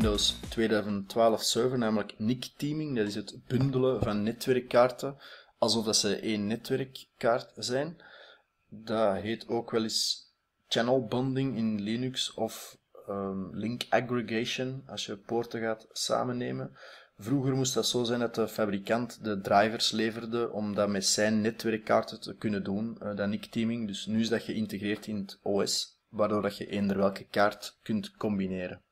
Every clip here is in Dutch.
Windows 2012 server, namelijk NIC teaming. Dat is het bundelen van netwerkkaarten, alsof dat ze één netwerkkaart zijn. Dat heet ook wel eens channel bonding in Linux of ehm, link aggregation, als je poorten gaat samennemen. Vroeger moest dat zo zijn dat de fabrikant de drivers leverde om dat met zijn netwerkkaarten te kunnen doen, eh, dat NIC teaming. Dus nu is dat geïntegreerd in het OS, waardoor dat je eender welke kaart kunt combineren.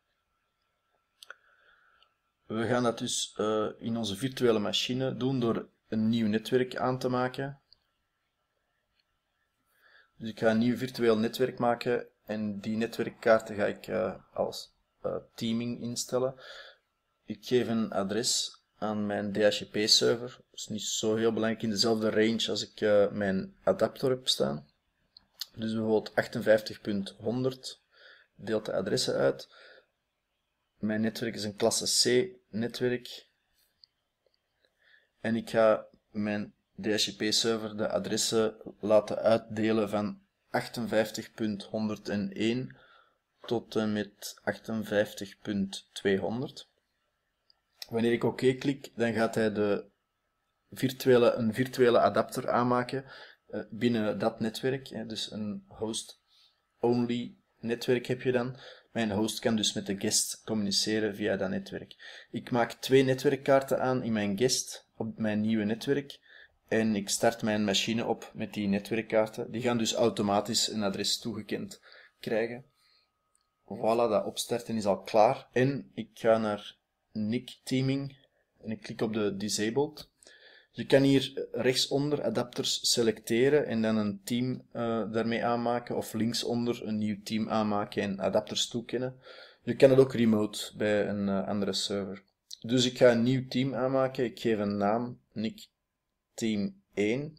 We gaan dat dus eh, in onze virtuele machine doen door een nieuw netwerk aan te maken. Dus ik ga een nieuw virtueel netwerk maken en die netwerkkaarten ga ik eh, als eh, teaming instellen. Ik geef een adres aan mijn DHCP-server. Dat is niet zo heel belangrijk in dezelfde range als ik mijn adapter heb staan. Dus bijvoorbeeld 58.100 deelt de adressen uit. Mijn netwerk is een klasse C netwerk. En ik ga mijn DHCP-server de adressen laten uitdelen van 58.101 tot en eh, met 58.200. Wanneer ik OK klik, dan gaat hij de virtuele, een virtuele adapter aanmaken eh, binnen dat netwerk. Dus een host-only netwerk heb je dan. Mijn host kan dus met de guest communiceren via dat netwerk. Ik maak twee netwerkkaarten aan in mijn guest op mijn nieuwe netwerk. En ik start mijn machine op met die netwerkkaarten. Die gaan dus automatisch een adres toegekend krijgen. Voilà, dat opstarten is al klaar. En ik ga naar Nick Teaming en ik klik op de Disabled. Je kan hier rechtsonder adapters selecteren en dan een team eh, daarmee aanmaken. Of linksonder een nieuw team aanmaken en adapters toekennen. Je kan het ook remote bij een eh, andere server. Dus ik ga een nieuw team aanmaken. Ik geef een naam, Nick Team 1.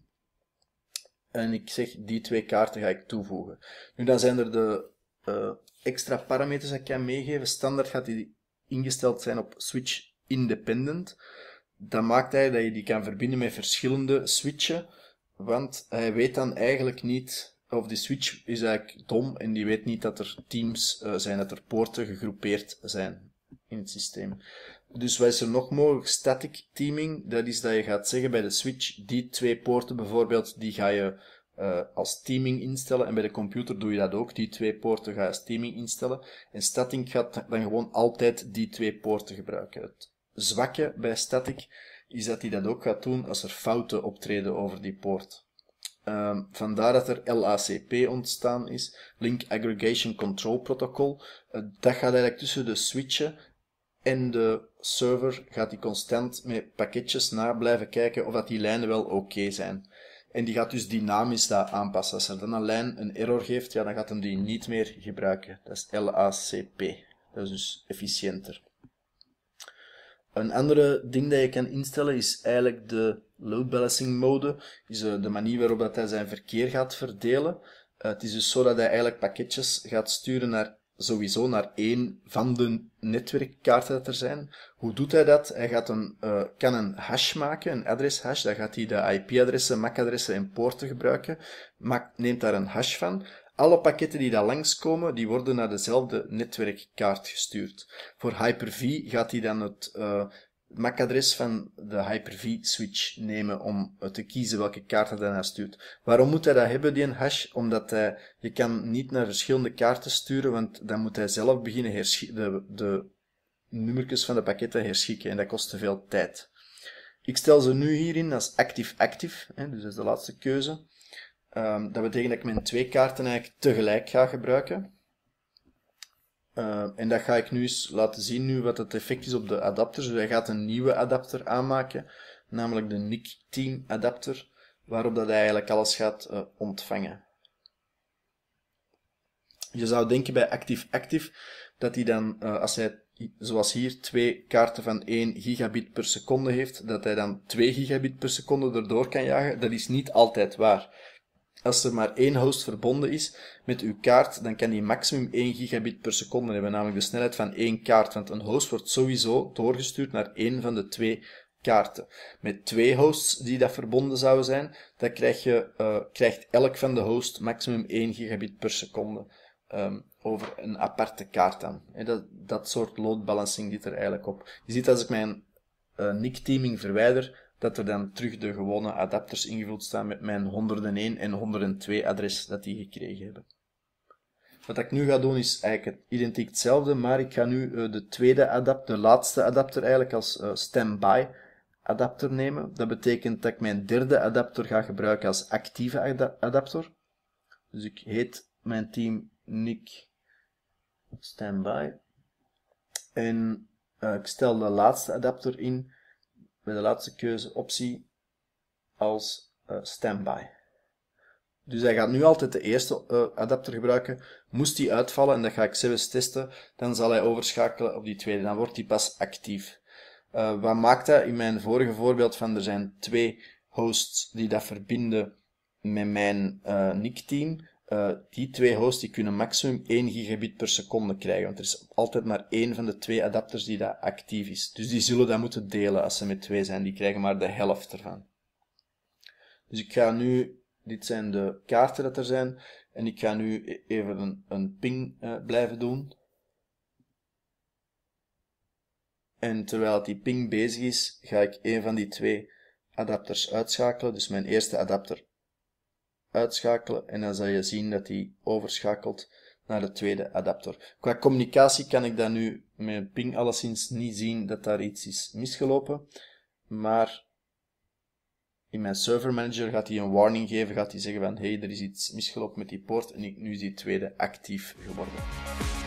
En ik zeg, die twee kaarten ga ik toevoegen. Nu, dan zijn er de eh, extra parameters die ik kan meegeven. Standaard gaat die ingesteld zijn op Switch Independent dat maakt hij dat je die kan verbinden met verschillende switchen, want hij weet dan eigenlijk niet, of die switch is eigenlijk dom en die weet niet dat er teams eh, zijn, dat er poorten gegroepeerd zijn in het systeem. Dus wat is er nog mogelijk? Static teaming, dat is dat je gaat zeggen bij de switch, die twee poorten bijvoorbeeld, die ga je eh, als teaming instellen. En bij de computer doe je dat ook. Die twee poorten ga je als teaming instellen. En static gaat dan gewoon altijd die twee poorten gebruiken. Het zwakke bij static is dat hij dat ook gaat doen als er fouten optreden over die poort. Ehm, vandaar dat er LACP ontstaan is, Link Aggregation Control Protocol. Eh, dat gaat eigenlijk tussen de switchen en de server gaat hij constant met pakketjes naar blijven kijken of dat die lijnen wel oké zijn. En die gaat dus dynamisch dat aanpassen. Als er dan een lijn een error geeft, ja, dan gaat hem die niet meer gebruiken. Dat is LACP. Dat is dus efficiënter. Een andere ding dat je kan instellen is eigenlijk de load balancing mode. Is eh, de manier waarop dat hij zijn verkeer gaat verdelen. Eh, het is dus zo dat hij eigenlijk pakketjes gaat sturen naar sowieso naar één van de netwerkkaarten dat er zijn. Hoe doet hij dat? Hij gaat een, eh, kan een hash maken, een hash. Daar gaat hij de IP-adressen, MAC-adressen en poorten gebruiken. Maakt, neemt daar een hash van. Alle pakketten die daar langskomen, die worden naar dezelfde netwerkkaart gestuurd. Voor Hyper-V gaat hij dan het eh, MAC-adres van de Hyper-V switch nemen om te kiezen welke kaart hij daarna stuurt. Waarom moet hij dat hebben, die hash? Omdat hij, je kan niet naar verschillende kaarten sturen, want dan moet hij zelf beginnen de, de nummertjes van de pakketten herschikken en dat kost te veel tijd. Ik stel ze nu hierin als active active, dus dat is de laatste keuze. Ehm, dat betekent dat ik mijn twee kaarten eigenlijk tegelijk ga gebruiken. Ehm, en dat ga ik nu eens laten zien nu wat het effect is op de adapter. Dus hij gaat een nieuwe adapter aanmaken, namelijk de NIC Team adapter, waarop dat hij eigenlijk alles gaat eh, ontvangen. Je zou denken bij Active-Active dat hij dan, eh, als hij zoals hier twee kaarten van 1 gigabit per seconde heeft, dat hij dan 2 gigabit per seconde erdoor kan jagen. Dat is niet altijd waar. Als er maar één host verbonden is met uw kaart, dan kan die maximum 1 gigabit per seconde hebben, namelijk de snelheid van één kaart. Want een host wordt sowieso doorgestuurd naar één van de twee kaarten. Met twee hosts die dat verbonden zouden zijn, dan krijg je, eh, krijgt elk van de host maximum 1 gigabit per seconde ehm, over een aparte kaart dan. dat, dat soort load balancing zit er eigenlijk op. Je ziet als ik mijn uh, eh, teaming verwijder, dat er dan terug de gewone adapters ingevuld staan met mijn 101 en 102 adres dat die gekregen hebben. Wat ik nu ga doen is eigenlijk identiek hetzelfde, maar ik ga nu eh, de tweede adapter, de laatste adapter eigenlijk als eh, standby adapter nemen. Dat betekent dat ik mijn derde adapter ga gebruiken als actieve adapter. Dus ik heet mijn team Nick Standby. En eh, ik stel de laatste adapter in met de laatste keuze optie als eh, standby. Dus hij gaat nu altijd de eerste eh, adapter gebruiken. Moest die uitvallen, en dat ga ik zelfs testen, dan zal hij overschakelen op die tweede. Dan wordt die pas actief. Uh, wat maakt dat in mijn vorige voorbeeld van er zijn twee hosts die dat verbinden met mijn uh, NIC-team. Eh, die twee hosts die kunnen maximum 1 gigabit per seconde krijgen. Want er is altijd maar één van de twee adapters die dat actief is. Dus die zullen dat moeten delen als ze met twee zijn. Die krijgen maar de helft ervan. Dus ik ga nu, dit zijn de kaarten dat er zijn. En ik ga nu e- even een, een ping eh, blijven doen. En terwijl die ping bezig is, ga ik een van die twee adapters uitschakelen. Dus mijn eerste adapter uitschakelen en dan zal je zien dat hij overschakelt naar de tweede adapter. Qua communicatie kan ik dan nu met ping alleszins niet zien dat daar iets is misgelopen, maar in mijn server manager gaat hij een warning geven, gaat hij zeggen van hey, er is iets misgelopen met die poort en ik, nu is die tweede actief geworden.